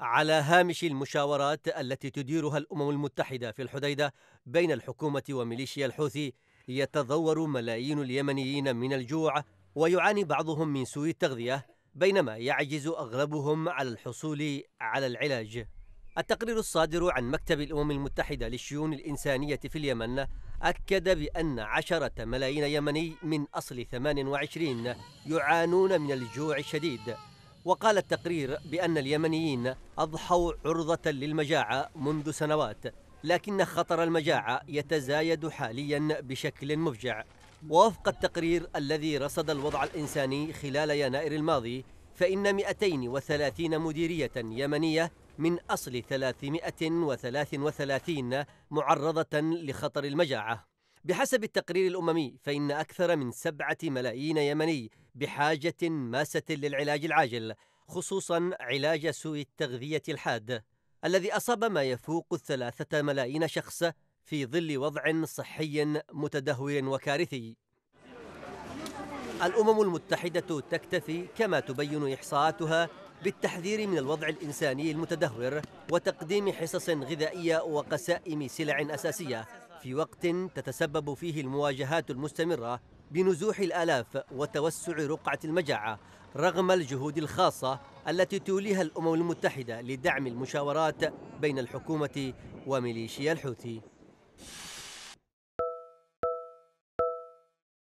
على هامش المشاورات التي تديرها الامم المتحده في الحديده بين الحكومه وميليشيا الحوثي يتضور ملايين اليمنيين من الجوع ويعاني بعضهم من سوء التغذيه بينما يعجز اغلبهم على الحصول على العلاج. التقرير الصادر عن مكتب الامم المتحده للشؤون الانسانيه في اليمن أكد بأن عشرة ملايين يمني من أصل 28 يعانون من الجوع الشديد وقال التقرير بأن اليمنيين أضحوا عرضة للمجاعة منذ سنوات لكن خطر المجاعة يتزايد حاليا بشكل مفجع ووفق التقرير الذي رصد الوضع الإنساني خلال يناير الماضي فإن 230 مديرية يمنية من أصل 333 معرضة لخطر المجاعة بحسب التقرير الأممي فإن أكثر من سبعة ملايين يمني بحاجة ماسة للعلاج العاجل خصوصا علاج سوء التغذية الحاد الذي أصاب ما يفوق الثلاثة ملايين شخص في ظل وضع صحي متدهور وكارثي الأمم المتحدة تكتفي كما تبين إحصاءاتها بالتحذير من الوضع الإنساني المتدهور وتقديم حصص غذائية وقسائم سلع أساسية في وقت تتسبب فيه المواجهات المستمرة بنزوح الآلاف وتوسع رقعة المجاعة رغم الجهود الخاصة التي توليها الأمم المتحدة لدعم المشاورات بين الحكومة وميليشيا الحوثي